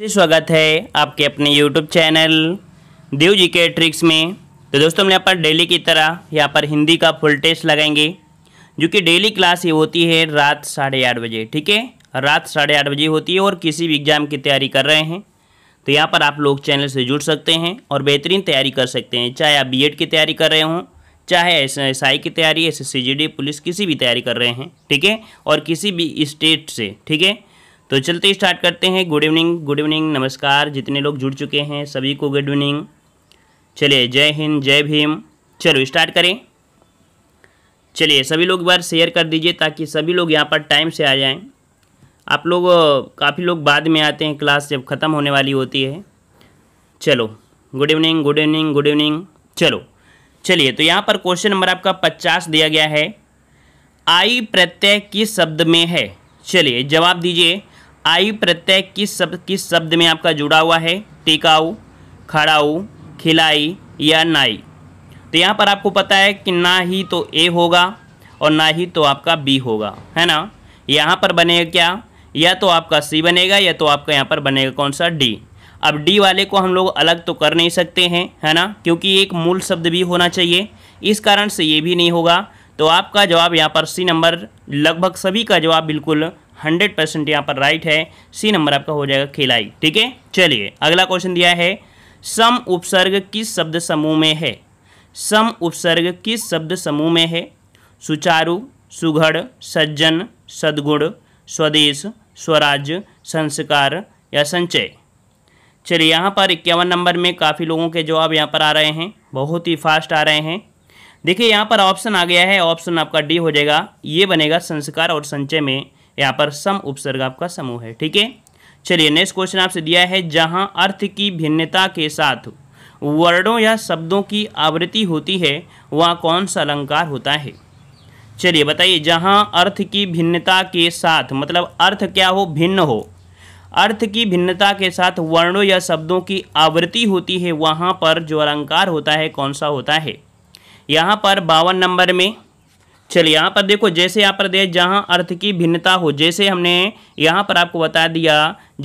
स्वागत है आपके अपने यूट्यूब चैनल देव जी के ट्रिक्स में तो दोस्तों हम यहाँ पर डेली की तरह यहाँ पर हिंदी का फुल टेस्ट लगाएंगे जो कि डेली क्लास ये होती है रात साढ़े आठ बजे ठीक है रात साढ़े आठ बजे होती है और किसी भी एग्ज़ाम की तैयारी कर रहे हैं तो यहाँ पर आप लोग चैनल से जुड़ सकते हैं और बेहतरीन तैयारी कर सकते हैं चाहे आप बी की तैयारी कर रहे हों चाहे एस एस आई की तैयारी S S C G D police किसी भी तैयारी कर रहे हैं ठीक है और किसी भी स्टेट से ठीक है तो चलते स्टार्ट करते हैं गुड इवनिंग गुड इवनिंग नमस्कार जितने लोग जुड़ चुके हैं सभी को गुड इवनिंग चलिए जय हिंद जय भीम चलो स्टार्ट करें चलिए सभी लोग एक बार शेयर कर दीजिए ताकि सभी लोग यहाँ पर टाइम से आ जाएं आप लोग काफ़ी लोग बाद में आते हैं क्लास जब ख़त्म होने वाली होती है चलो good evening good evening good evening चलो चलिए तो यहाँ पर क्वेश्चन नंबर आपका पचास दिया गया है आई प्रत्यय किस शब्द में है चलिए जवाब दीजिए आई प्रत्यय किस शब्द किस शब्द में आपका जुड़ा हुआ है टिकाऊ खड़ाऊ खिलाई या नाई तो यहाँ पर आपको पता है कि ना ही तो ए होगा और ना ही तो आपका बी होगा है ना यहाँ पर बनेगा क्या या तो आपका सी बनेगा या तो आपका यहाँ पर बनेगा कौन सा डी अब डी वाले को हम लोग अलग तो कर नहीं सकते हैं है ना क्योंकि एक मूल शब्द भी होना चाहिए इस कारण से ये भी नहीं होगा तो आपका जवाब यहाँ पर सी नंबर लगभग सभी का जवाब बिल्कुल हंड्रेड परसेंट यहाँ पर राइट है सी नंबर आपका हो जाएगा खिलाई ठीक है चलिए अगला क्वेश्चन दिया है सम उपसर्ग किस शब्द समूह में है सम उपसर्ग किस शब्द समूह में है सुचारू सुघड़ सज्जन सद्गुण स्वदेश स्वराज्य संस्कार या संचय चलिए यहाँ पर इक्यावन नंबर में काफ़ी लोगों के जवाब यहाँ पर आ रहे हैं बहुत ही फास्ट आ रहे हैं देखिए यहाँ पर ऑप्शन आ गया है ऑप्शन आपका डी हो जाएगा ये बनेगा संस्कार और संचय में यहाँ पर सम उपसर्ग आपका समूह है ठीक है चलिए नेक्स्ट क्वेश्चन आपसे दिया है जहाँ अर्थ की भिन्नता के साथ वर्णों या शब्दों की आवृत्ति होती है वहाँ कौन सा अलंकार होता है चलिए बताइए जहाँ अर्थ की भिन्नता के साथ मतलब अर्थ क्या हो भिन्न हो अर्थ की भिन्नता के साथ वर्णों या शब्दों की आवृत्ति होती है वहाँ पर जो अलंकार होता है कौन सा होता है यहाँ पर बावन नंबर में चलिए यहाँ पर देखो जैसे यहाँ पर दे जहाँ अर्थ की भिन्नता हो जैसे हमने यहाँ पर आपको बता दिया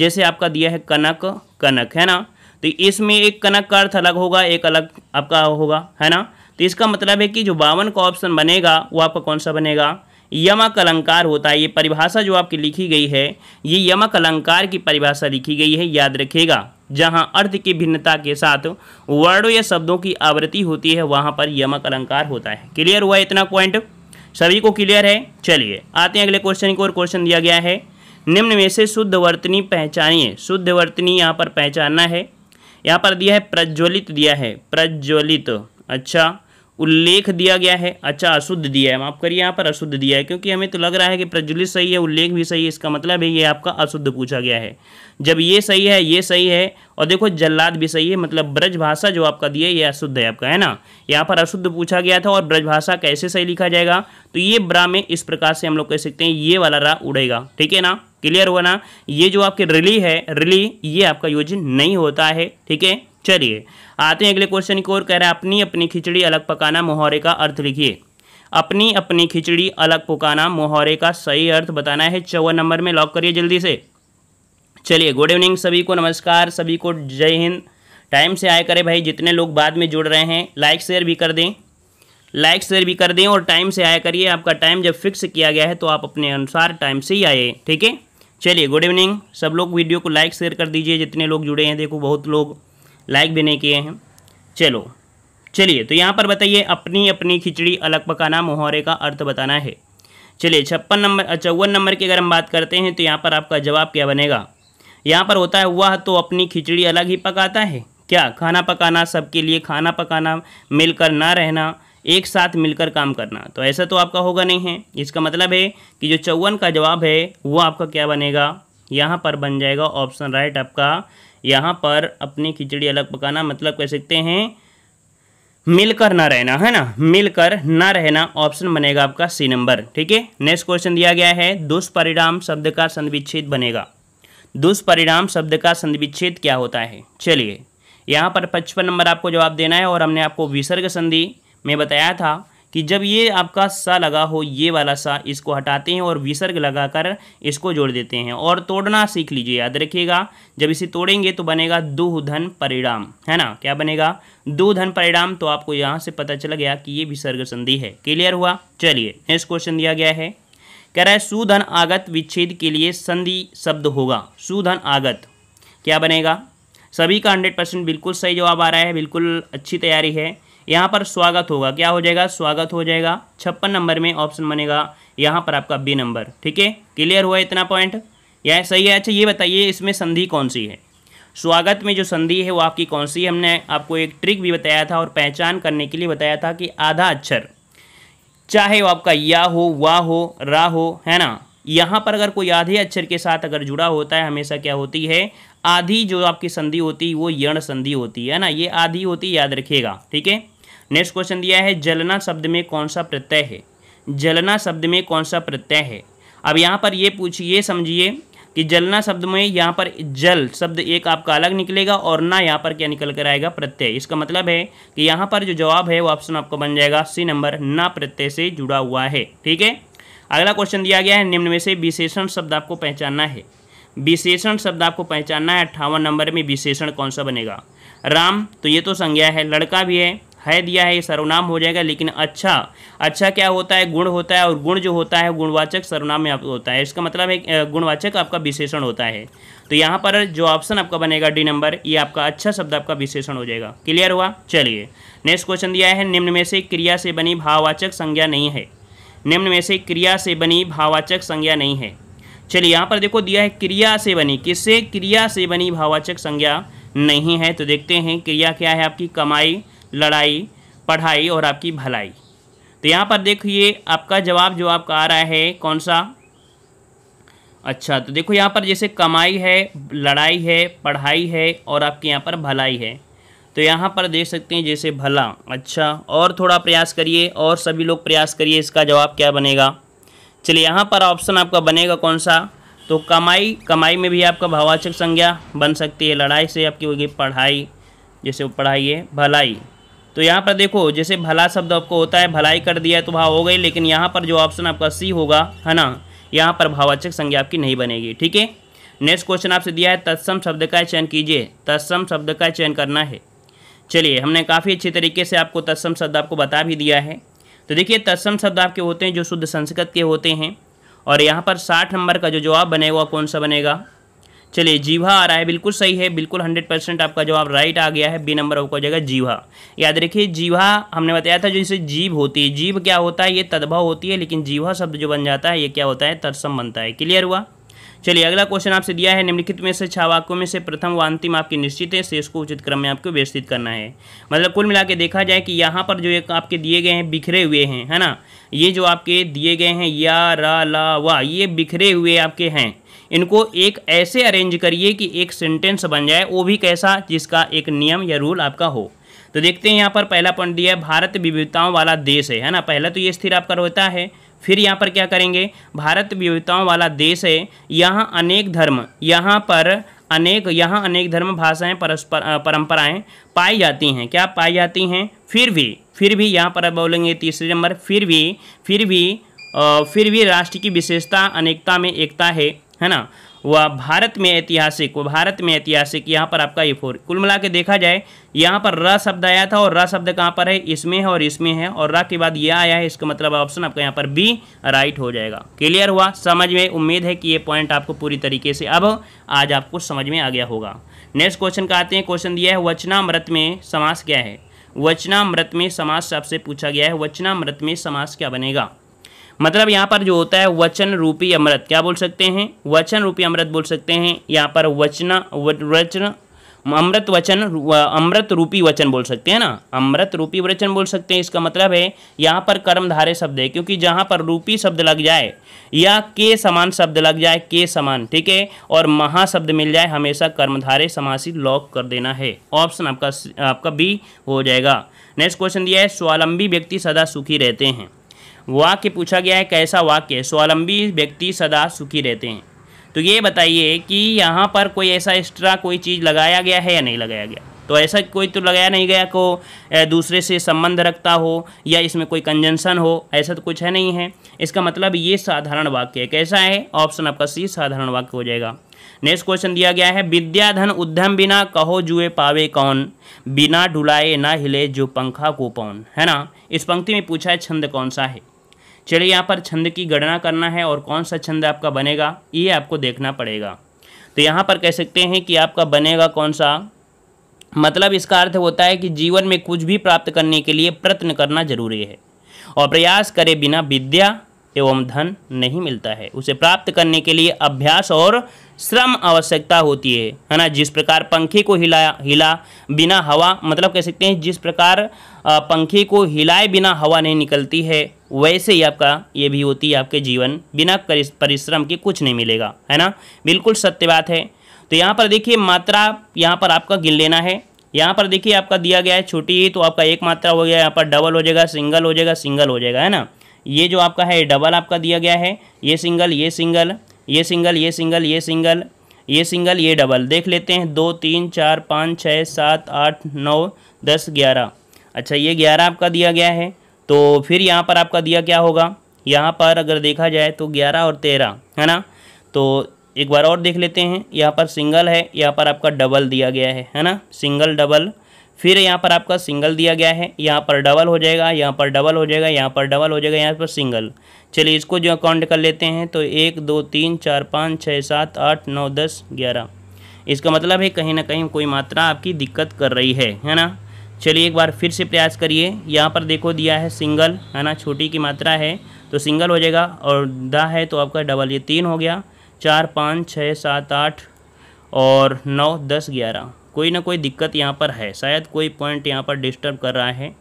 जैसे आपका दिया है कनक कनक है ना तो इसमें एक कनक का अर्थ अलग होगा एक अलग आपका होगा है ना तो इसका मतलब है कि जो बावन का ऑप्शन बनेगा वो आपका कौन सा बनेगा यमक अलंकार होता है ये परिभाषा जो आपकी लिखी गई है ये यमक अलंकार की परिभाषा लिखी गई है याद रखेगा जहाँ अर्थ की भिन्नता के साथ वर्णों या शब्दों की आवृत्ति होती है वहां पर यमक अलंकार होता है क्लियर हुआ इतना पॉइंट सभी को क्लियर है चलिए आते हैं अगले क्वेश्चन की ओर क्वेश्चन दिया गया है निम्न में से शुद्ध वर्तनी पहचानिए शुद्ध वर्तनी यहाँ पर पहचानना है यहाँ पर दिया है प्रज्वलित दिया है प्रज्वलित अच्छा उल्लेख दिया गया है अच्छा अशुद्ध दिया है माफ करिए यहाँ पर अशुद्ध दिया है क्योंकि हमें तो लग रहा है कि प्रज्वलित सही है उल्लेख भी सही है इसका मतलब है ये आपका अशुद्ध पूछा गया है जब ये सही है ये सही है और देखो जल्लाद भी सही है मतलब ब्रजभाषा जो आपका दिया है ये अशुद्ध है आपका है ना यहाँ पर अशुद्ध पूछा गया था और ब्रजभाषा कैसे सही लिखा जाएगा तो ये ब्रा में इस प्रकार से हम लोग कह सकते हैं ये वाला रा उड़ेगा ठीक है ना क्लियर हुआ ना ये जो आपके रिली है रिली ये आपका योजन नहीं होता है ठीक है चलिए आते हैं अगले क्वेश्चन की ओर कह रहा है अपनी अपनी खिचड़ी अलग पकाना मुहावरे का अर्थ लिखिए अपनी अपनी खिचड़ी अलग पकाना मुहावरे का सही अर्थ बताना है चौवन नंबर में लॉक करिए जल्दी से चलिए गुड इवनिंग सभी को नमस्कार सभी को जय हिंद टाइम से आए करें भाई जितने लोग बाद में जुड़ रहे हैं लाइक शेयर भी कर दें लाइक शेयर भी कर दें और टाइम से आया करिए आपका टाइम जब फिक्स किया गया है तो आप अपने अनुसार टाइम से ही आए ठीक है चलिए गुड इवनिंग सब लोग वीडियो को लाइक शेयर कर दीजिए जितने लोग जुड़े हैं देखो बहुत लोग लाइक भी नहीं किए हैं चलो चलिए तो यहाँ पर बताइए अपनी अपनी खिचड़ी अलग पकाना मुहावरे का अर्थ बताना है चलिए छप्पन नंबर चौवन नंबर की अगर हम बात करते हैं तो यहाँ पर आपका जवाब क्या बनेगा यहाँ पर होता है वह तो अपनी खिचड़ी अलग ही पकाता है क्या खाना पकाना सबके लिए खाना पकाना मिलकर ना रहना एक साथ मिलकर काम करना तो ऐसा तो आपका होगा नहीं है इसका मतलब है कि जो चौवन का जवाब है वो आपका क्या बनेगा यहाँ पर बन जाएगा ऑप्शन राइट आपका यहाँ पर अपनी खिचड़ी अलग पकाना मतलब कह सकते हैं मिलकर ना रहना है ना मिलकर ना रहना ऑप्शन बनेगा आपका सी नंबर ठीक है नेक्स्ट क्वेश्चन दिया गया है दुष्परिणाम शब्द का संधविच्छेद बनेगा दुष्परिणाम शब्द का संविच्छेद क्या होता है चलिए यहाँ पर पचपन नंबर आपको जवाब देना है और हमने आपको विसर्ग संधि में बताया था कि जब ये आपका सा लगा हो ये वाला सा इसको हटाते हैं और विसर्ग लगाकर इसको जोड़ देते हैं और तोड़ना सीख लीजिए याद रखिएगा जब इसे तोड़ेंगे तो बनेगा दुधन परिणाम है ना क्या बनेगा दुधन परिणाम तो आपको यहाँ से पता चल गया कि ये विसर्ग संधि है क्लियर हुआ चलिए नेक्स्ट क्वेश्चन दिया गया है कह रहा है सुधन आगत विच्छेद के लिए संधि शब्द होगा सुधन आगत क्या बनेगा सभी का हंड्रेड परसेंट बिल्कुल सही जवाब आ रहा है बिल्कुल अच्छी तैयारी है यहाँ पर स्वागत होगा क्या हो जाएगा स्वागत हो जाएगा छप्पन नंबर में ऑप्शन बनेगा यहाँ पर आपका बी नंबर ठीक है क्लियर हुआ इतना पॉइंट यह सही है अच्छा ये बताइए इसमें संधि कौन सी है स्वागत में जो संधि है वो आपकी कौन सी हमने आपको एक ट्रिक भी बताया था और पहचान करने के लिए बताया था कि आधा अक्षर चाहे वो आपका या हो वा हो रा हो है ना यहाँ पर अगर कोई आधे अक्षर के साथ अगर जुड़ा होता है हमेशा क्या होती है आधी जो आपकी संधि होती है वो यण संधि होती है ना ये आधी होती याद रखिएगा ठीक है नेक्स्ट क्वेश्चन दिया है जलना शब्द में कौन सा प्रत्यय है जलना शब्द में कौन सा प्रत्यय है अब यहाँ पर ये पूछिए समझिए कि जलना शब्द में यहाँ पर जल शब्द एक आपका अलग निकलेगा और ना यहाँ पर क्या निकल कर आएगा प्रत्यय इसका मतलब है कि यहाँ पर जो जवाब है वो ऑप्शन आपका बन जाएगा सी नंबर ना प्रत्यय से जुड़ा हुआ है ठीक है अगला क्वेश्चन दिया गया है निम्न में से विशेषण शब्द आपको पहचानना है विशेषण शब्द आपको पहचानना है अट्ठावन नंबर में विशेषण कौन सा बनेगा राम तो ये तो संज्ञा है लड़का भी है है दिया है ये सर्वनाम हो जाएगा लेकिन अच्छा अच्छा क्या होता है गुण होता है और गुण जो होता है गुणवाचक सर्वनाम में होता है इसका मतलब है गुणवाचक आपका विशेषण होता है तो यहाँ पर जो ऑप्शन आपका बनेगा डी नंबर ये आपका अच्छा शब्द आपका विशेषण हो जाएगा क्लियर हुआ चलिए नेक्स्ट क्वेश्चन दिया है निम्न में से क्रिया से बनी भाववाचक संज्ञा नहीं है निम्न में से क्रिया से बनी भाववाचक संज्ञा नहीं है चलिए यहाँ पर देखो दिया है क्रिया से बनी किससे क्रिया से बनी भाववाचक संज्ञा नहीं है तो देखते हैं क्रिया क्या है आपकी कमाई लड़ाई पढ़ाई और आपकी भलाई तो यहाँ पर देखिए आपका जवाब जो आपका आ रहा है कौन सा अच्छा तो देखो यहाँ पर जैसे कमाई है लड़ाई है पढ़ाई है और आपके यहाँ पर भलाई है तो यहाँ पर देख सकते हैं जैसे भला अच्छा और थोड़ा प्रयास करिए और सभी लोग प्रयास करिए इसका जवाब क्या बनेगा चलिए यहाँ पर ऑप्शन आपका बनेगा कौन सा तो कमाई कमाई में भी आपका भावाचक संज्ञा बन सकती है लड़ाई से आपकी होगी पढ़ाई जैसे पढ़ाई है भलाई तो यहाँ पर देखो जैसे भला शब्द आपको होता है भलाई कर दिया तो भाव हो गई लेकिन यहाँ पर जो ऑप्शन आपका सी होगा है ना यहाँ पर भावाचक संज्ञा आपकी नहीं बनेगी ठीक है नेक्स्ट क्वेश्चन आपसे दिया है तत्सम शब्द का चयन कीजिए तत्सम शब्द का चयन करना है चलिए हमने काफ़ी अच्छे तरीके से आपको तत्सम शब्द आपको बता भी दिया है तो देखिए तत्सम शब्द आपके होते हैं जो शुद्ध संस्कृत के होते हैं और यहाँ पर साठ नंबर का जो जवाब बनेगा कौन सा बनेगा चलिए जीवा आ रहा है बिल्कुल सही है बिल्कुल हंड्रेड परसेंट आपका जवाब राइट आ गया है बी नंबर आपको हो जाएगा जीवा याद रखिए जीवा हमने बताया था जो इसे जीव होती है जीव क्या होता है ये तद्भव होती है लेकिन जीवा शब्द जो बन जाता है ये क्या होता है तरसम बनता है क्लियर हुआ चलिए अगला क्वेश्चन आपसे दिया है निम्नलिखित में से वाक्यों में से प्रथम व अंतिम आपकी निश्चित है शेष को उचित क्रम में आपको व्यवस्थित करना है मतलब कुल मिला के देखा जाए कि यहाँ पर जो एक आपके दिए गए हैं बिखरे हुए हैं है ना ये जो आपके दिए गए हैं या रा ला वा ये बिखरे हुए आपके हैं इनको एक ऐसे अरेंज करिए कि एक सेंटेंस बन जाए वो भी कैसा जिसका एक नियम या रूल आपका हो तो देखते हैं यहाँ पर पहला पॉइंट दिया है भारत विविधताओं वाला देश है है ना पहला तो ये स्थिर आपका होता है फिर यहाँ पर क्या करेंगे भारत विविधताओं वाला देश है यहाँ अनेक धर्म यहाँ पर अनेक यहाँ अनेक धर्म भाषाएं परस्पर परंपराएं पाई जाती हैं क्या पाई जाती हैं फिर भी फिर भी यहाँ पर बोलेंगे तीसरे नंबर फिर भी फिर भी फिर भी राष्ट्र की विशेषता अनेकता में एकता है है ना वह भारत में ऐतिहासिक वो भारत में ऐतिहासिक यहाँ पर आपका ये फोर कुल मिला के देखा जाए यहाँ पर र शब्द आया था और र शब्द कहाँ पर है इसमें है और इसमें है और र के बाद यह आया है इसका मतलब ऑप्शन आपका यहाँ पर बी राइट हो जाएगा क्लियर हुआ समझ में उम्मीद है कि ये पॉइंट आपको पूरी तरीके से अब आज आपको समझ में आ गया होगा नेक्स्ट क्वेश्चन का आते हैं क्वेश्चन दिया है वचनामृत में समास क्या है वचनामृत में समास आपसे पूछा गया है वचनामृत में समास क्या बनेगा मतलब यहाँ पर जो होता है वचन रूपी अमृत क्या बोल सकते हैं वचन रूपी अमृत बोल सकते हैं यहाँ पर वचना वचन अमृत वचन अमृत रूपी वचन बोल सकते हैं ना अमृत रूपी वचन बोल सकते हैं इसका मतलब है यहाँ पर कर्मधारे शब्द है क्योंकि जहाँ पर रूपी शब्द लग जाए या के समान शब्द लग जाए के समान ठीक है और महा शब्द मिल जाए हमेशा कर्मधारे समासी लॉक कर देना है ऑप्शन आपका आपका बी हो जाएगा नेक्स्ट क्वेश्चन दिया है स्वावलंबी व्यक्ति सदा सुखी रहते हैं वाक्य पूछा गया है कैसा वाक्य स्वावलंबी व्यक्ति सदा सुखी रहते हैं तो ये बताइए कि यहाँ पर कोई ऐसा एक्स्ट्रा कोई चीज़ लगाया गया है या नहीं लगाया गया तो ऐसा कोई तो लगाया नहीं गया को दूसरे से संबंध रखता हो या इसमें कोई कंजंक्शन हो ऐसा तो कुछ है नहीं है इसका मतलब ये साधारण वाक्य है कैसा है ऑप्शन आपका सी साधारण वाक्य हो जाएगा नेक्स्ट क्वेश्चन दिया गया है विद्याधन उद्यम बिना कहो जुए पावे कौन बिना ढुलाए ना हिले जो पंखा को पौन है ना इस पंक्ति में पूछा है छंद कौन सा है चलिए यहाँ पर छंद की गणना करना है और कौन सा छंद आपका बनेगा ये आपको देखना पड़ेगा तो यहाँ पर कह सकते हैं कि आपका बनेगा कौन सा मतलब इसका अर्थ होता है कि जीवन में कुछ भी प्राप्त करने के लिए प्रयत्न करना जरूरी है और प्रयास करे बिना विद्या एवं धन नहीं मिलता है उसे प्राप्त करने के लिए अभ्यास और श्रम आवश्यकता होती है है ना जिस प्रकार पंखे को हिलाया हिला बिना हवा मतलब कह सकते हैं जिस प्रकार पंखे को हिलाए बिना हवा नहीं निकलती है वैसे ही आपका ये भी होती है आपके जीवन बिना परिश्रम के कुछ नहीं मिलेगा है ना बिल्कुल सत्य बात है तो यहाँ पर देखिए मात्रा यहाँ पर आपका गिन लेना है यहाँ पर देखिए आपका दिया गया है छोटी ही तो आपका एक मात्रा हो गया यहाँ पर डबल हो जाएगा सिंगल हो जाएगा सिंगल हो जाएगा है ना ये जो आपका है डबल आपका दिया गया है ये सिंगल ये सिंगल ये सिंगल ये सिंगल ये सिंगल ये सिंगल ये डबल देख लेते हैं दो तीन चार पाँच छः सात आठ नौ दस ग्यारह अच्छा ये ग्यारह आपका दिया गया है तो फिर यहाँ पर आपका दिया क्या होगा यहाँ पर अगर देखा जाए तो ग्यारह और तेरह है ना तो एक बार और देख लेते हैं यहाँ पर सिंगल है यहाँ पर आपका डबल दिया गया है है ना सिंगल डबल फिर यहाँ पर आपका सिंगल दिया गया है यहाँ पर डबल हो जाएगा यहाँ पर डबल हो जाएगा यहाँ पर डबल हो जाएगा यहाँ पर सिंगल चलिए इसको जो काउंट कर लेते हैं तो एक दो तीन चार पाँच छः सात आठ नौ दस ग्यारह इसका मतलब है कहीं ना कहीं कोई मात्रा आपकी दिक्कत कर रही है है ना चलिए एक बार फिर से प्रयास करिए यहाँ पर देखो दिया है सिंगल है ना छोटी की मात्रा है तो सिंगल हो जाएगा और द है तो आपका डबल ये तीन हो गया चार पाँच छः सात आठ और नौ दस ग्यारह कोई ना कोई दिक्कत यहाँ पर है शायद कोई पॉइंट यहाँ पर डिस्टर्ब कर रहा है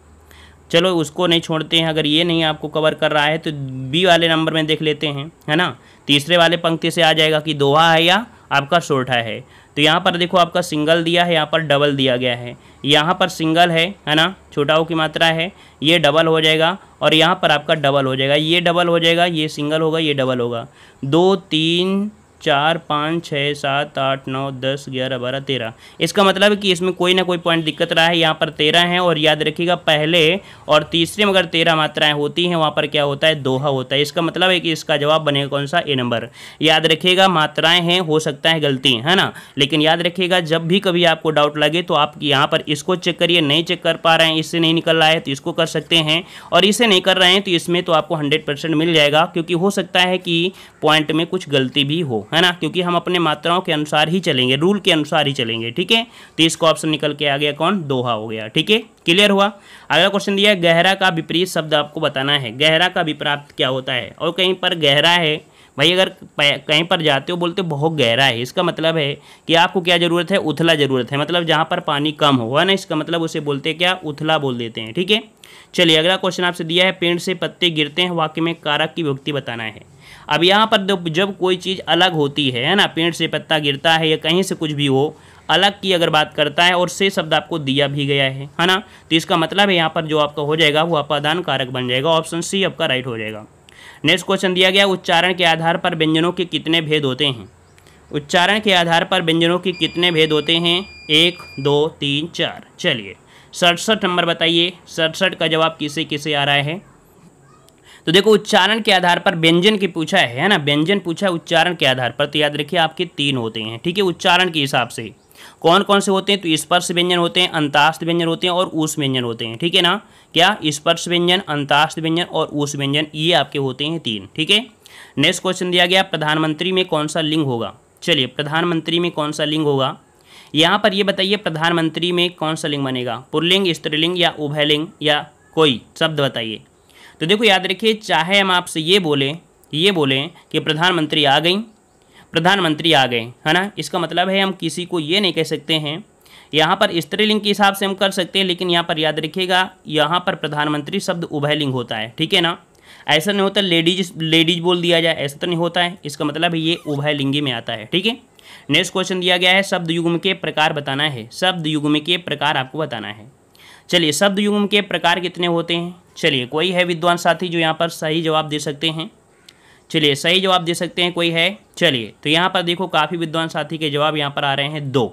चलो उसको नहीं छोड़ते हैं अगर ये नहीं आपको कवर कर रहा है तो बी वाले नंबर में देख लेते हैं है ना तीसरे वाले पंक्ति से आ जाएगा कि दोहा है या आपका सोठा है तो यहाँ पर देखो आपका सिंगल दिया है यहाँ पर डबल दिया गया है यहाँ पर सिंगल है है ना छोटाओं की मात्रा है ये डबल हो जाएगा और यहाँ पर आपका डबल हो जाएगा ये डबल हो जाएगा ये सिंगल होगा ये डबल होगा दो तीन चार पाँच छः सात आठ नौ दस ग्यारह बारह तेरह इसका मतलब है कि इसमें कोई ना कोई पॉइंट दिक्कत रहा है यहाँ पर तेरह हैं और याद रखिएगा पहले और तीसरे में अगर तेरह मात्राएं होती हैं वहाँ पर क्या होता है दोहा होता है इसका मतलब है कि इसका जवाब बनेगा कौन सा ए नंबर याद रखिएगा मात्राएँ हैं हो सकता है गलती है ना लेकिन याद रखिएगा जब भी कभी आपको डाउट लगे तो आप यहाँ पर इसको चेक करिए नहीं चेक कर पा रहे हैं इससे नहीं निकल रहा है तो इसको कर सकते हैं और इसे नहीं कर रहे हैं तो इसमें तो आपको हंड्रेड मिल जाएगा क्योंकि हो सकता है कि पॉइंट में कुछ गलती भी हो है ना क्योंकि हम अपने मात्राओं के अनुसार ही चलेंगे रूल के अनुसार ही चलेंगे ठीक है तो इसको ऑप्शन निकल के आ गया कौन दोहा हो गया ठीक है क्लियर हुआ अगला क्वेश्चन दिया है गहरा का विपरीत शब्द आपको बताना है गहरा का विपराप्त क्या होता है और कहीं पर गहरा है भाई अगर कहीं पर जाते हो बोलते बहुत गहरा है इसका मतलब है कि आपको क्या ज़रूरत है उथला ज़रूरत है मतलब जहाँ पर पानी कम है ना इसका मतलब उसे बोलते क्या उथला बोल देते हैं ठीक है चलिए अगला क्वेश्चन आपसे दिया है पेड़ से पत्ते गिरते हैं वाक्य में कारक की व्यक्ति बताना है अब यहाँ पर जब कोई चीज़ अलग होती है है ना पेड़ से पत्ता गिरता है या कहीं से कुछ भी हो अलग की अगर बात करता है और से शब्द आपको दिया भी गया है है ना तो इसका मतलब है यहाँ पर जो आपका हो जाएगा वो अपादान कारक बन जाएगा ऑप्शन सी आपका राइट हो जाएगा नेक्स्ट क्वेश्चन दिया गया उच्चारण के आधार पर व्यंजनों के कितने भेद होते हैं उच्चारण के आधार पर व्यंजनों के कितने भेद होते हैं एक दो तीन चार चलिए सड़सठ नंबर बताइए सड़सठ का जवाब किसे किसे आ रहा है तो देखो उच्चारण के आधार पर व्यंजन की पूछा है है ना व्यंजन पूछा है उच्चारण के आधार पर तो याद रखिए आपके तीन होते हैं ठीक है उच्चारण के हिसाब से कौन कौन से होते हैं तो स्पर्श व्यंजन होते हैं अंतास्थ व्यंजन होते हैं और ऊष व्यंजन होते हैं ठीक है ना क्या स्पर्श व्यंजन अंतास्थ व्यंजन और ऊष व्यंजन ये आपके होते हैं तीन ठीक है नेक्स्ट क्वेश्चन दिया गया प्रधानमंत्री में कौन सा लिंग होगा चलिए प्रधानमंत्री में कौन सा लिंग होगा यहाँ पर ये बताइए प्रधानमंत्री में कौन सा लिंग बनेगा पुरलिंग स्त्रीलिंग या उभयलिंग या कोई शब्द बताइए तो देखो याद रखिए चाहे हम आपसे ये बोलें ये बोलें कि प्रधानमंत्री आ गई प्रधानमंत्री आ गए है ना इसका मतलब है हम किसी को ये नहीं कह सकते हैं यहाँ पर स्त्रीलिंग के हिसाब से हम कर सकते हैं लेकिन यहाँ पर याद रखिएगा यहाँ पर प्रधानमंत्री शब्द उभयलिंग होता है ठीक है ना ऐसा नहीं होता लेडीज लेडीज बोल दिया जाए ऐसा तो नहीं होता है इसका मतलब ये उभयलिंगी में आता है ठीक है नेक्स्ट क्वेश्चन दिया गया है शब्द युग्म के प्रकार बताना है शब्द युग्म के प्रकार आपको बताना है चलिए शब्द युग्म के प्रकार कितने होते हैं चलिए कोई है विद्वान साथी जो यहाँ पर सही जवाब दे सकते हैं चलिए सही जवाब दे सकते हैं कोई है चलिए तो यहाँ पर देखो काफ़ी विद्वान साथी के जवाब यहाँ पर आ रहे हैं दो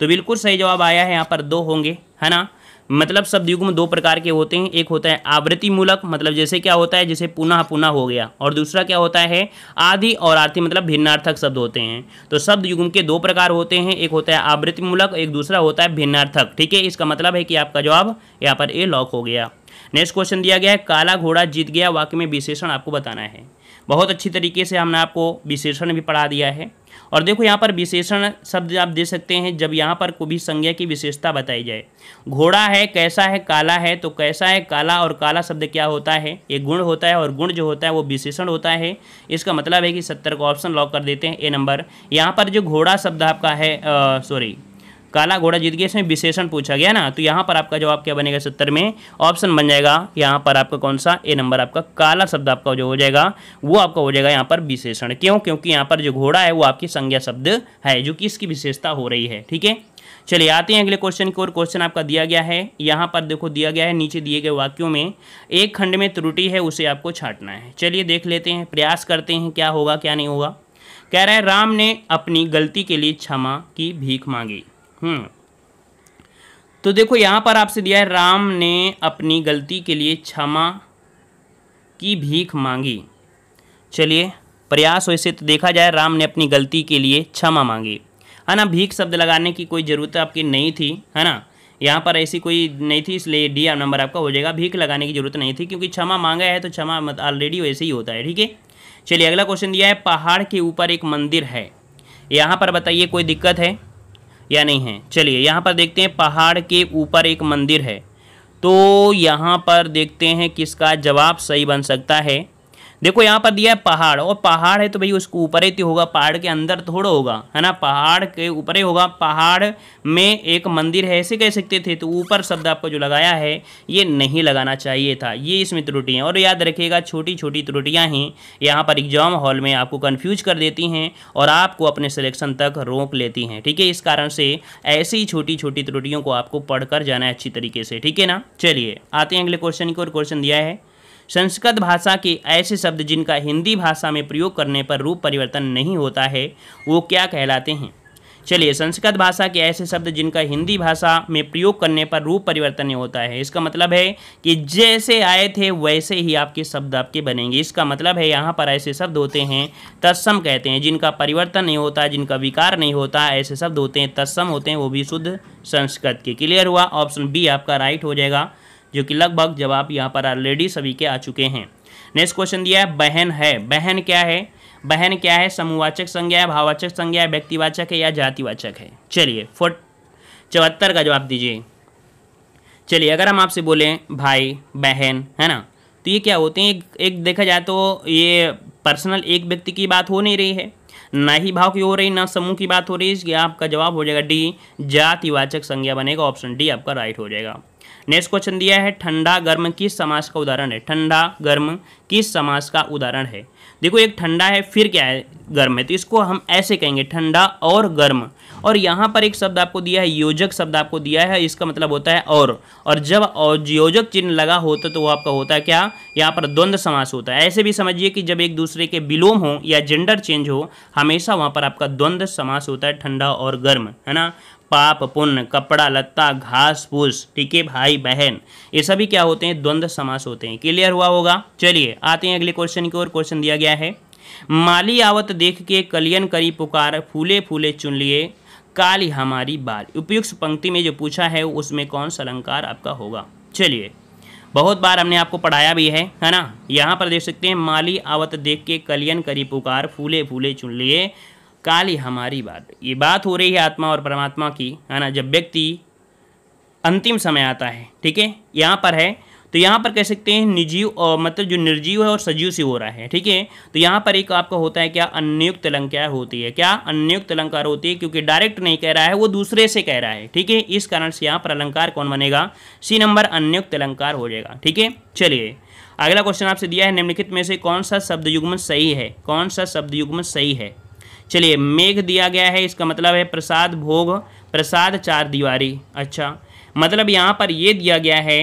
तो बिल्कुल सही जवाब आया है यहाँ पर दो होंगे है ना मतलब शब्द युग्म दो प्रकार के होते हैं एक होता है आवृत्ति मूलक मतलब जैसे क्या होता है जैसे पुनः पुनः हो गया और दूसरा क्या होता है आदि और आर्थिक मतलब भिन्नार्थक शब्द होते हैं तो शब्द युग्म के दो प्रकार होते हैं एक होता है आवृत्ति मूलक एक दूसरा होता है भिन्नार्थक ठीक है इसका मतलब है कि आपका जवाब यहाँ पर ए लॉक हो गया नेक्स्ट क्वेश्चन दिया गया है काला घोड़ा जीत गया वाक्य में विशेषण आपको बताना है बहुत अच्छी तरीके से हमने आपको विशेषण भी पढ़ा दिया है और देखो यहाँ पर विशेषण शब्द आप दे सकते हैं जब यहाँ पर कोई भी संज्ञा की विशेषता बताई जाए घोड़ा है कैसा है काला है तो कैसा है काला और काला शब्द क्या होता है एक गुण होता है और गुण जो होता है वो विशेषण होता है इसका मतलब है कि सत्तर को ऑप्शन लॉक कर देते हैं ए नंबर यहाँ पर जो घोड़ा शब्द आपका है सॉरी काला घोड़ा जीत गया इसमें विशेषण पूछा गया ना तो यहाँ पर आपका जवाब क्या बनेगा सत्तर में ऑप्शन बन जाएगा यहाँ पर आपका कौन सा ए नंबर आपका काला शब्द आपका जो हो जाएगा वो आपका हो जाएगा यहाँ पर विशेषण क्यों क्योंकि यहाँ पर जो घोड़ा है वो आपकी संज्ञा शब्द है जो कि इसकी विशेषता हो रही है ठीक है चलिए आते हैं अगले क्वेश्चन की ओर क्वेश्चन आपका दिया गया है यहाँ पर देखो दिया गया है नीचे दिए गए वाक्यों में एक खंड में त्रुटि है उसे आपको छाटना है चलिए देख लेते हैं प्रयास करते हैं क्या होगा क्या नहीं होगा कह रहा है राम ने अपनी गलती के लिए क्षमा की भीख मांगी हम्म। तो देखो यहाँ पर आपसे दिया है राम ने अपनी गलती के लिए क्षमा की भीख मांगी चलिए प्रयास वैसे तो देखा जाए राम ने अपनी गलती के लिए क्षमा मांगी है ना भीख शब्द लगाने की कोई ज़रूरत आपकी नहीं थी है ना यहाँ पर ऐसी कोई नहीं थी इसलिए डी नंबर आपका हो जाएगा भीख लगाने की जरूरत नहीं थी क्योंकि क्षमा मांगा है तो क्षमा ऑलरेडी वैसे ही होता है ठीक है चलिए अगला क्वेश्चन दिया है पहाड़ के ऊपर एक मंदिर है यहाँ पर बताइए कोई दिक्कत है या नहीं है चलिए यहाँ पर देखते हैं पहाड़ के ऊपर एक मंदिर है तो यहाँ पर देखते हैं किसका जवाब सही बन सकता है देखो यहाँ पर दिया है पहाड़ और पहाड़ है तो भाई उसको ऊपर ही तो होगा पहाड़ के अंदर थोड़ा होगा है ना पहाड़ के ऊपर ही होगा पहाड़ में एक मंदिर है ऐसे कह सकते थे तो ऊपर शब्द आपको जो लगाया है ये नहीं लगाना चाहिए था ये इसमें त्रुटि है और याद रखिएगा छोटी छोटी त्रुटियाँ ही यहाँ पर एग्जाम हॉल में आपको कन्फ्यूज कर देती हैं और आपको अपने सिलेक्शन तक रोक लेती हैं ठीक है इस कारण से ऐसी छोटी छोटी त्रुटियों को आपको पढ़ जाना है अच्छी तरीके से ठीक है ना चलिए आते हैं अगले क्वेश्चन की और क्वेश्चन दिया है संस्कृत भाषा के ऐसे शब्द जिनका हिंदी भाषा में प्रयोग करने पर रूप परिवर्तन नहीं होता है वो क्या कहलाते हैं चलिए संस्कृत भाषा के ऐसे शब्द जिनका हिंदी भाषा में प्रयोग करने पर रूप परिवर्तन नहीं होता है इसका मतलब है कि जैसे आए थे वैसे ही आपके शब्द आपके बनेंगे इसका मतलब है यहाँ पर ऐसे शब्द होते हैं तत्सम कहते हैं जिनका परिवर्तन नहीं होता जिनका विकार नहीं होता ऐसे शब्द होते हैं तत्सम होते हैं वो भी शुद्ध संस्कृत के क्लियर हुआ ऑप्शन बी आपका राइट हो जाएगा जो कि लगभग जवाब यहाँ पर ऑलरेडी सभी के आ चुके हैं नेक्स्ट क्वेश्चन दिया है बहन है बहन क्या है बहन क्या है समूहवाचक संज्ञा है भाववाचक संज्ञा है व्यक्तिवाचक है या जातिवाचक है चलिए फोर्ट चौहत्तर का जवाब दीजिए चलिए अगर हम आपसे बोलें भाई बहन है ना तो ये क्या होते हैं एक, एक देखा जाए तो ये पर्सनल एक व्यक्ति की बात हो नहीं रही है ना ही भाव की हो रही ना समूह की बात हो रही है आपका जवाब हो जाएगा डी जातिवाचक संज्ञा बनेगा ऑप्शन डी आपका राइट हो जाएगा नेक्स्ट क्वेश्चन दिया है ठंडा गर्म किस समास का उदाहरण है ठंडा गर्म किस समास का उदाहरण है देखो एक ठंडा है फिर क्या है गर्म है तो इसको हम ऐसे कहेंगे ठंडा और गर्म और यहाँ पर एक शब्द आपको दिया है योजक शब्द आपको दिया है इसका मतलब होता है और और जब और योजक चिन्ह लगा होता तो वो आपका होता है क्या यहाँ पर द्वंद्व समास होता है ऐसे भी समझिए कि जब एक दूसरे के विलोम हो या जेंडर चेंज हो हमेशा वहाँ पर आपका द्वंद्व समास होता है ठंडा और गर्म है ना पाप पुण्य कपड़ा लत्ता घास फूस ठीक है भाई बहन ये सभी क्या होते हैं द्वंद्व समास होते हैं क्लियर हुआ होगा चलिए आते हैं अगले क्वेश्चन की ओर क्वेश्चन दिया गया है माली आवत देख के कलियन करी पुकार फूले फूले चुन लिए काली हमारी बाल उपयुक्त पंक्ति में जो पूछा है उसमें कौन सा अलंकार आपका होगा चलिए बहुत बार हमने आपको पढ़ाया भी है है ना यहाँ पर देख सकते हैं माली आवत देख के कलियन करी पुकार फूले फूले चुन लिए काली हमारी बात ये बात हो रही है आत्मा और परमात्मा की है ना जब व्यक्ति अंतिम समय आता है ठीक है यहाँ पर है तो यहाँ पर कह सकते हैं निजीव और मतलब जो निर्जीव है और सजीव से हो रहा है ठीक है तो यहाँ पर एक आपका होता है क्या अन्युक्त अलंकार होती है क्या अन्युक्त अलंकार होती है क्योंकि डायरेक्ट नहीं कह रहा है वो दूसरे से कह रहा है ठीक है इस कारण से यहाँ पर अलंकार कौन बनेगा सी नंबर अन्युक्त अलंकार हो जाएगा ठीक है चलिए अगला क्वेश्चन आपसे दिया है निम्नलिखित में से कौन सा शब्द युग्म सही है कौन सा शब्द युग्म सही है चलिए मेघ दिया गया है इसका मतलब है प्रसाद भोग प्रसाद चार दीवारी अच्छा मतलब यहाँ पर ये दिया गया है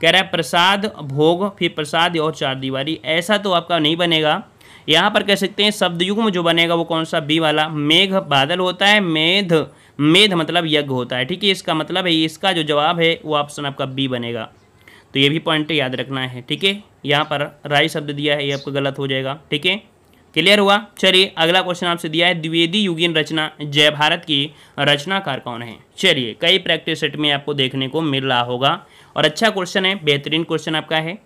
कह रहा है प्रसाद भोग फिर प्रसाद और चार दीवारी ऐसा तो आपका नहीं बनेगा यहाँ पर कह सकते हैं शब्द युग्म जो बनेगा वो कौन सा बी वाला मेघ बादल होता है मेध मेध मतलब यज्ञ होता है ठीक है इसका मतलब है इसका जो जवाब है वो ऑप्शन आपका बी बनेगा तो ये भी पॉइंट याद रखना है ठीक है यहाँ पर राय शब्द दिया है ये आपको गलत हो जाएगा ठीक है क्लियर हुआ चलिए अगला क्वेश्चन आपसे दिया है द्विवेदी युगीन रचना जय भारत की रचनाकार कौन है चलिए कई प्रैक्टिस सेट में आपको देखने को मिल रहा होगा और अच्छा क्वेश्चन है बेहतरीन क्वेश्चन आपका है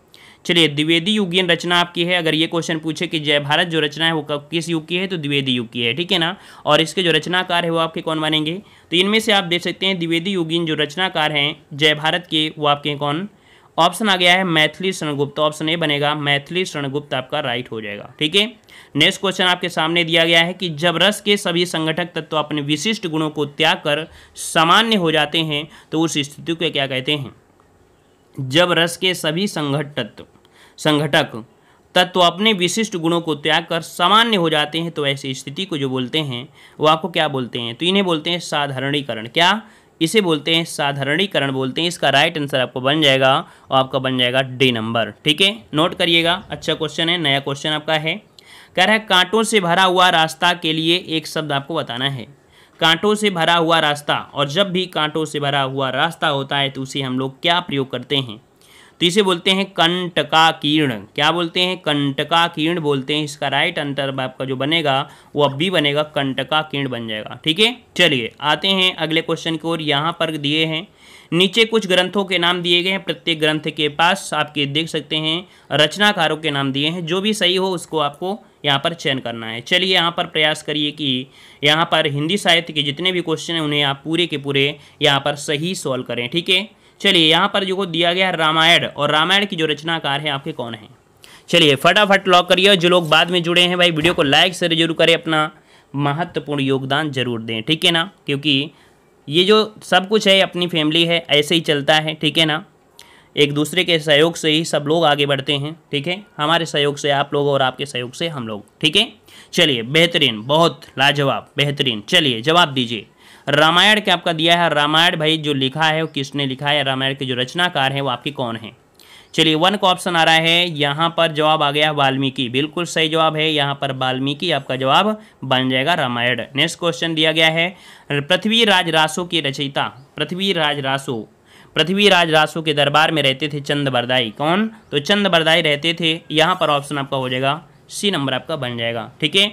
चलिए द्विवेदी युगीन रचना आपकी है अगर ये क्वेश्चन पूछे कि जय भारत जो रचना है वो किस युग की है तो द्विवेदी युग की है ठीक है ना और इसके जो रचनाकार है वो आपके कौन बनेंगे तो इनमें से आप देख सकते हैं द्विवेदी युगीन जो रचनाकार हैं जय भारत के वो आपके कौन ऑप्शन आ गया है मैथिली शरणगुप्त ऑप्शन ए बनेगा मैथिली शरणगुप्त आपका राइट हो जाएगा ठीक है नेक्स्ट क्वेश्चन आपके सामने दिया गया है कि जब रस के सभी संगठक तत्व तो अपने विशिष्ट गुणों को त्याग कर सामान्य हो जाते हैं तो उस स्थिति को क्या कहते हैं जब रस के सभी संघट तत्व संघटक तत्व अपने विशिष्ट गुणों को त्याग कर सामान्य हो जाते हैं तो ऐसी स्थिति को जो बोलते हैं वो आपको क्या बोलते हैं तो इन्हें बोलते हैं साधारणीकरण क्या इसे बोलते हैं साधारणीकरण बोलते हैं इसका राइट आंसर आपको बन जाएगा और आपका बन जाएगा डी नंबर ठीक है नोट करिएगा अच्छा क्वेश्चन है नया क्वेश्चन आपका है कह रहा है कांटों से भरा हुआ रास्ता के लिए एक शब्द आपको बताना है कांटों से भरा हुआ रास्ता और जब भी कांटों से भरा हुआ रास्ता होता है तो उसे हम लोग क्या प्रयोग करते हैं तो इसे बोलते हैं कंटका कीर्ण क्या बोलते हैं कंटका कीर्ण बोलते हैं इसका राइट आंसर आपका जो बनेगा वो अब भी बनेगा कंटका कीर्ण बन जाएगा ठीक है चलिए आते हैं अगले क्वेश्चन की ओर यहाँ पर दिए हैं नीचे कुछ ग्रंथों के नाम दिए गए हैं प्रत्येक ग्रंथ के पास आपके देख सकते हैं रचनाकारों के नाम दिए हैं जो भी सही हो उसको आपको यहाँ पर चयन करना है चलिए यहाँ पर प्रयास करिए कि यहाँ पर हिंदी साहित्य के जितने भी क्वेश्चन हैं उन्हें आप पूरे के पूरे यहाँ पर सही सॉल्व करें ठीक है चलिए यहाँ पर जो दिया गया है रामायण और रामायण की जो रचनाकार है आपके कौन हैं चलिए फटाफट लॉक करिए जो लोग बाद में जुड़े हैं भाई वीडियो को लाइक से जरूर करें अपना महत्वपूर्ण योगदान जरूर दें ठीक है ना क्योंकि ये जो सब कुछ है अपनी फैमिली है ऐसे ही चलता है ठीक है ना एक दूसरे के सहयोग से ही सब लोग आगे बढ़ते हैं ठीक है हमारे सहयोग से आप लोग और आपके सहयोग से हम लोग ठीक है चलिए बेहतरीन बहुत लाजवाब बेहतरीन चलिए जवाब दीजिए रामायण क्या आपका दिया है रामायण भाई जो लिखा है वो किसने लिखा है रामायण के जो रचनाकार हैं वो आपके कौन हैं चलिए वन का ऑप्शन आ रहा है यहाँ पर जवाब आ गया वाल्मीकि बिल्कुल सही जवाब है यहाँ पर वाल्मीकि आपका जवाब बन जाएगा रामायण नेक्स्ट क्वेश्चन दिया गया है पृथ्वीराज रासो की रचयिता पृथ्वीराज रासो पृथ्वीराज रासो के दरबार में रहते थे चंद बरदाई कौन तो चंद बरदाई रहते थे यहाँ पर ऑप्शन आपका हो जाएगा सी नंबर आपका बन जाएगा ठीक है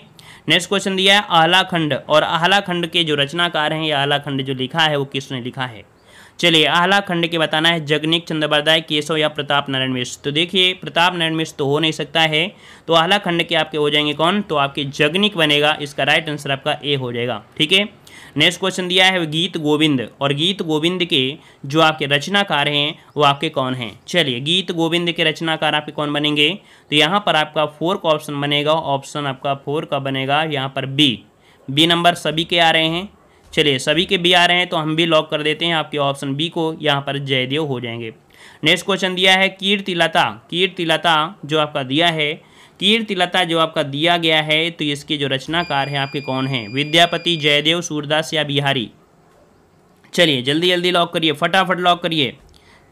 नेक्स्ट क्वेश्चन दिया है आहलाखंड और आहलाखंड के जो रचनाकार हैं या आहलाखंड जो लिखा है वो किसने लिखा है चलिए आहला खंड के बताना है जगनिक चंद्रवरदाय केशव या प्रताप नारायण मिश्र तो देखिए प्रताप नारायण मिश्र तो हो नहीं सकता है तो आहला खंड के आपके हो जाएंगे कौन तो आपके जगनिक बनेगा इसका राइट आंसर आपका ए हो जाएगा ठीक है नेक्स्ट क्वेश्चन दिया है गीत गोविंद और गीत गोविंद के जो आपके रचनाकार हैं वो आपके कौन हैं चलिए गीत गोविंद के रचनाकार आपके कौन बनेंगे तो यहाँ पर आपका फोर का ऑप्शन बनेगा ऑप्शन आपका फोर का बनेगा यहाँ पर बी बी नंबर सभी के आ रहे हैं चलिए सभी के बी आ रहे हैं तो हम भी लॉक कर देते हैं आपके ऑप्शन बी को यहाँ पर जयदेव हो जाएंगे नेक्स्ट क्वेश्चन दिया है कीर्तिलता कीर्तिलता जो आपका दिया है कीर्तिलता जो आपका दिया गया है तो इसके जो रचनाकार हैं आपके कौन हैं विद्यापति जयदेव सूरदास या बिहारी चलिए जल्दी जल्दी लॉक करिए फटाफट लॉक करिए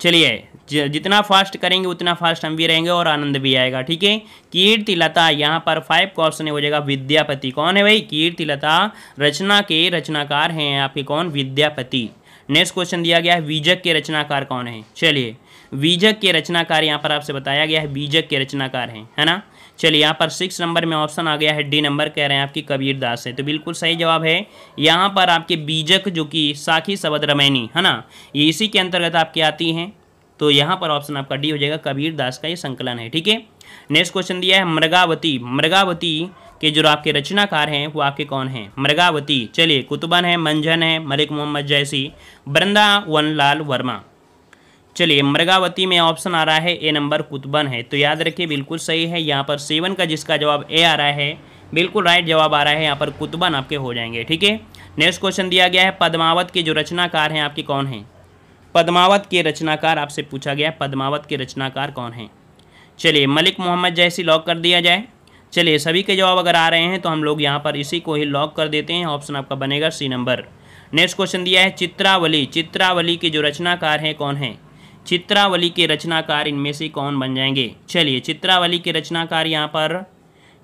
चलिए जितना फास्ट करेंगे उतना फास्ट हम भी रहेंगे और आनंद भी आएगा ठीक है कीर्ति लता यहाँ पर फाइव क्वेश्चन हो जाएगा विद्यापति कौन है भाई कीर्ति लता रचना के रचनाकार हैं आपके कौन विद्यापति नेक्स्ट क्वेश्चन दिया गया है बीजक के रचनाकार कौन है चलिए बीजक के रचनाकार यहाँ पर आपसे बताया गया है बीजक के रचनाकार हैं है ना चलिए यहाँ पर सिक्स नंबर में ऑप्शन आ गया है डी नंबर कह रहे हैं आपकी कबीर दास है तो बिल्कुल सही जवाब है यहाँ पर आपके बीजक जो कि साखी सबद रमैनी है ना ये इसी के अंतर्गत आपकी आती हैं तो यहाँ पर ऑप्शन आपका डी हो जाएगा कबीर दास का ये संकलन है ठीक है नेक्स्ट क्वेश्चन दिया है मृगावती मृगावती के जो आपके रचनाकार हैं वो आपके कौन हैं मृगावती चलिए कुतुबन है मंझन है मलिक मोहम्मद जैसी वृंदावन लाल वर्मा चलिए मृगावती में ऑप्शन आ रहा है ए नंबर कुतबन है तो याद रखिए बिल्कुल सही है यहाँ पर सेवन का जिसका जवाब ए आ रहा है बिल्कुल राइट जवाब आ रहा है यहाँ पर कुतबन आपके हो जाएंगे ठीक है नेक्स्ट क्वेश्चन दिया गया है पद्मावत के जो रचनाकार हैं आपके कौन हैं पद्मावत के रचनाकार आपसे पूछा गया पद्मावत के रचनाकार कौन हैं चलिए मलिक मोहम्मद जैसी लॉक कर दिया जाए चलिए सभी के जवाब अगर आ रहे हैं तो हम लोग यहाँ पर इसी को ही लॉक कर देते हैं ऑप्शन आपका बनेगा सी नंबर नेक्स्ट क्वेश्चन दिया है चित्रावली चित्रावली के जो रचनाकार हैं कौन हैं चित्रावली के रचनाकार इनमें से कौन बन जाएंगे चलिए चित्रावली के रचनाकार यहाँ पर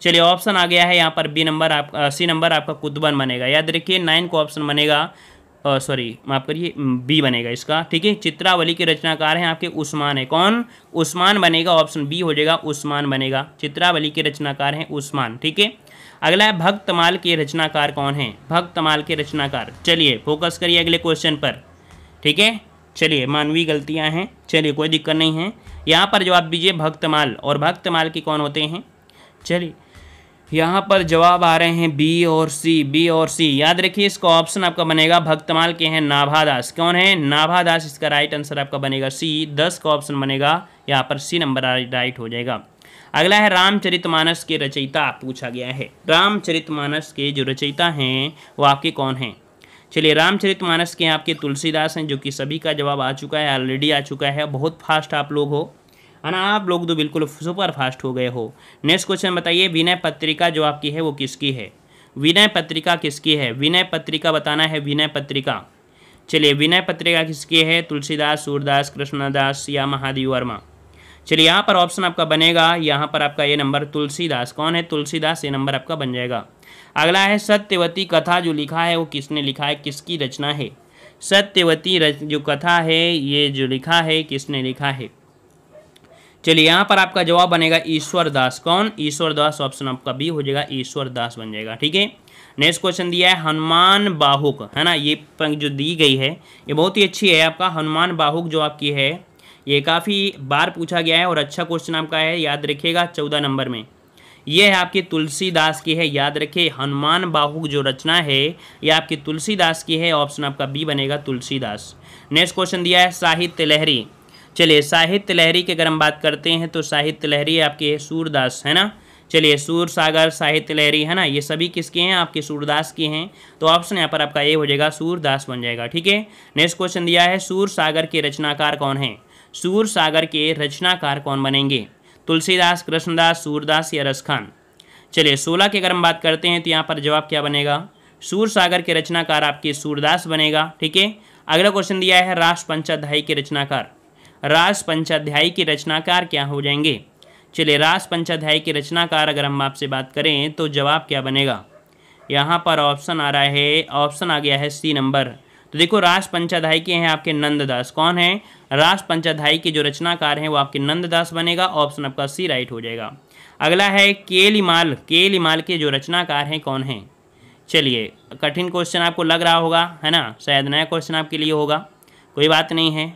चलिए ऑप्शन आ गया है यहाँ पर बी नंबर आप सी नंबर आपका कुतबन बनेगा याद रखिए नाइन को ऑप्शन बनेगा सॉरी माफ करिए बी बनेगा इसका ठीक है चित्रावली के रचनाकार हैं आपके उस्मान है कौन उस्मान बनेगा ऑप्शन बी हो जाएगा उस्मान बनेगा चित्रावली के रचनाकार हैं उस्मान ठीक है अगला है भक्तमाल के रचनाकार कौन है भक्तमाल के रचनाकार चलिए फोकस करिए अगले क्वेश्चन पर ठीक है चलिए मानवीय गलतियां हैं चलिए कोई दिक्कत नहीं है यहाँ पर जवाब दीजिए भक्तमाल और भक्तमाल के कौन होते हैं चलिए यहाँ पर जवाब आ रहे हैं बी और सी बी और सी याद रखिए इसका ऑप्शन आपका बनेगा भक्तमाल के हैं नाभादास कौन है नाभादास इसका राइट आंसर आपका बनेगा सी दस का ऑप्शन बनेगा यहाँ पर सी नंबर राइट हो जाएगा अगला है रामचरितमानस के रचयिता पूछा गया है रामचरितमानस के जो रचयिता हैं वो आपके कौन हैं चलिए मानस के आपके तुलसीदास हैं जो कि सभी का जवाब आ चुका है ऑलरेडी आ चुका है बहुत फास्ट आप लोग हो है ना आप लोग तो बिल्कुल सुपर फास्ट हो गए हो नेक्स्ट क्वेश्चन बताइए विनय पत्रिका जो आपकी है वो किसकी है विनय पत्रिका किसकी है विनय पत्रिका बताना है विनय पत्रिका चलिए विनय पत्रिका किसकी है तुलसीदास सूरदास कृष्णदास या महादेव वर्मा चलिए यहाँ पर ऑप्शन आपका बनेगा यहाँ पर आपका ये नंबर तुलसीदास कौन है तुलसीदास ये नंबर आपका बन जाएगा अगला है सत्यवती कथा जो लिखा है वो किसने लिखा है किसकी रचना है सत्यवती रच जो कथा है ये जो लिखा है किसने लिखा है चलिए यहाँ पर आपका जवाब बनेगा ईश्वर दास कौन ईश्वर दास ऑप्शन आपका बी हो जाएगा ईश्वर दास बन जाएगा ठीक है नेक्स्ट क्वेश्चन दिया है हनुमान बाहुक है ना ये जो दी गई है ये बहुत ही अच्छी है आपका हनुमान बाहुक जो आपकी है ये काफ़ी बार पूछा गया है और अच्छा क्वेश्चन आपका है याद रखिएगा चौदह नंबर में ये है आपकी तुलसीदास की है याद रखिए हनुमान बाहु जो रचना है ये आपकी तुलसीदास की है ऑप्शन आपका बी बनेगा तुलसीदास नेक्स्ट क्वेश्चन दिया है साहित्य लहरी चलिए साहित्य लहरी की अगर हम बात करते हैं तो साहित्य लहरी आपकी है सूरदास है ना चलिए सूर सागर साहित्य लहरी है ना ये सभी किसके हैं आपके सूरदास के हैं तो ऑप्शन यहाँ पर आपका ए हो जाएगा सूरदास बन जाएगा ठीक है नेक्स्ट क्वेश्चन दिया है सूर सागर के रचनाकार कौन हैं सूर सागर के रचनाकार कौन बनेंगे तुलसीदास कृष्णदास सूरदास या रसखान चलिए सोलह की अगर हम बात करते हैं तो यहाँ पर जवाब क्या बनेगा सूर सागर के रचनाकार आपके सूरदास बनेगा ठीक है अगला क्वेश्चन दिया है राष्ट्र पंचाध्यायी के रचनाकार राष्ट्र पंचाध्यायी के रचनाकार क्या हो जाएंगे चलिए राष्ट्र पंचाध्यायी के रचनाकार अगर हम आपसे बात करें तो जवाब क्या बनेगा यहाँ पर ऑप्शन आ रहा है ऑप्शन आ गया है सी नंबर तो देखो राज पंचाध्याय के हैं आपके नंददास कौन हैं राज पंचाध्याय के जो रचनाकार हैं वो आपके नंददास बनेगा ऑप्शन आपका सी राइट हो जाएगा अगला है केलीमाल केलीमाल के जो रचनाकार हैं कौन हैं चलिए कठिन क्वेश्चन आपको लग रहा होगा है ना शायद नया क्वेश्चन आपके लिए होगा कोई बात नहीं है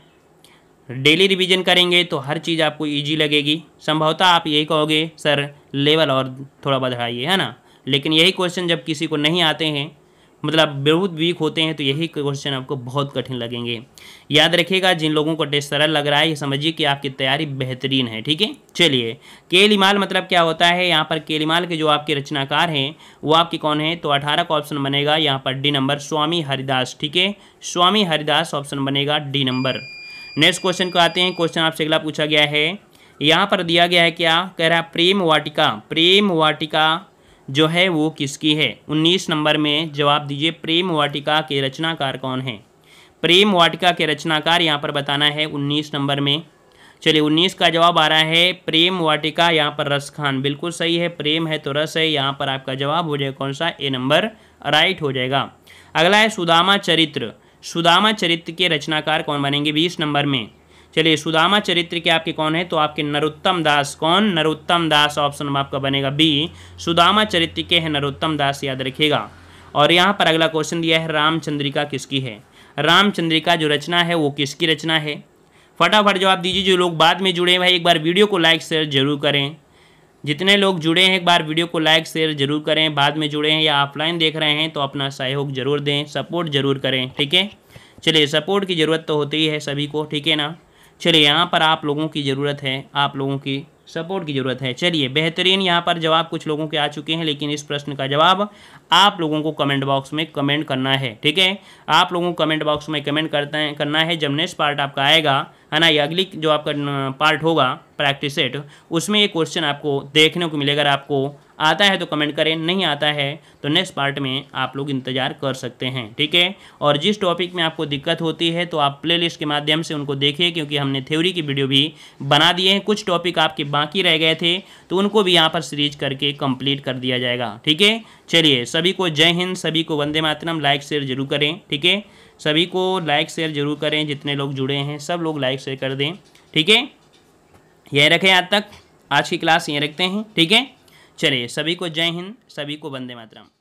डेली रिवीजन करेंगे तो हर चीज़ आपको इजी लगेगी संभवतः आप यही कहोगे सर लेवल और थोड़ा बढ़ाइए है ना लेकिन यही क्वेश्चन जब किसी को नहीं आते हैं मतलब बहुत वीक होते हैं तो यही क्वेश्चन आपको बहुत कठिन लगेंगे याद रखिएगा जिन लोगों को टेस्ट सरल लग रहा है ये समझिए कि आपकी तैयारी बेहतरीन है ठीक है चलिए केलीमाल मतलब क्या होता है यहाँ पर केलीमाल के जो आपके रचनाकार हैं वो आपके कौन है तो अठारह का ऑप्शन बनेगा यहाँ पर डी नंबर स्वामी हरिदास ठीक है स्वामी हरिदास ऑप्शन बनेगा डी नंबर नेक्स्ट क्वेश्चन को आते हैं क्वेश्चन आपसे अगला पूछा गया है यहाँ पर दिया गया है क्या कह रहा है प्रेम वाटिका प्रेम वाटिका जो है वो किसकी है उन्नीस नंबर में जवाब दीजिए प्रेम वाटिका के रचनाकार कौन है प्रेम वाटिका के रचनाकार यहाँ पर बताना है उन्नीस नंबर में चलिए उन्नीस का जवाब आ रहा है प्रेम वाटिका यहाँ पर रस खान बिल्कुल सही है प्रेम है तो रस है यहाँ पर आपका जवाब हो जाएगा कौन सा ए नंबर राइट हो जाएगा अगला है सुदामा चरित्र सुदामा चरित्र के रचनाकार कौन बनेंगे बीस नंबर में चलिए सुदामा चरित्र के आपके कौन है तो आपके नरोत्तम दास कौन नरोत्तम दास ऑप्शन आपका बनेगा बी सुदामा चरित्र के हैं नरोत्तम दास याद रखिएगा और यहाँ पर अगला क्वेश्चन दिया है रामचंद्रिका किसकी है रामचंद्रिका जो रचना है वो किसकी रचना है फटाफट जवाब दीजिए जो लोग बाद में जुड़े हैं भाई एक बार वीडियो को लाइक शेयर जरूर करें जितने लोग जुड़े हैं एक बार वीडियो को लाइक शेयर जरूर करें बाद में जुड़े हैं या ऑफलाइन देख रहे हैं तो अपना सहयोग जरूर दें सपोर्ट जरूर करें ठीक है चलिए सपोर्ट की ज़रूरत तो होती ही है सभी को ठीक है ना चलिए यहाँ पर आप लोगों की ज़रूरत है आप लोगों की सपोर्ट की ज़रूरत है चलिए बेहतरीन यहाँ पर जवाब कुछ लोगों के आ चुके हैं लेकिन इस प्रश्न का जवाब आप लोगों को कमेंट बॉक्स में कमेंट करना है ठीक है आप लोगों को कमेंट बॉक्स में कमेंट करते हैं करना है जब नेक्स्ट पार्ट आपका आएगा है ना ये अगली जो आपका पार्ट होगा प्रैक्टिस सेट उसमें ये क्वेश्चन आपको देखने को मिलेगा आपको आता है तो कमेंट करें नहीं आता है तो नेक्स्ट पार्ट में आप लोग इंतज़ार कर सकते हैं ठीक है और जिस टॉपिक में आपको दिक्कत होती है तो आप प्लेलिस्ट के माध्यम से उनको देखिए क्योंकि हमने थ्योरी की वीडियो भी बना दिए हैं कुछ टॉपिक आपके बाकी रह गए थे तो उनको भी यहाँ पर सीरीज करके कंप्लीट कर दिया जाएगा ठीक है चलिए सभी को जय हिंद सभी को वंदे मातरम लाइक शेयर जरूर करें ठीक है सभी को लाइक शेयर जरूर करें जितने लोग जुड़े हैं सब लोग लाइक शेयर कर दें ठीक है यह रखें आज तक आज की क्लास यहीं रखते हैं ठीक है चलिए सभी को जय हिंद सभी को वंदे मातरम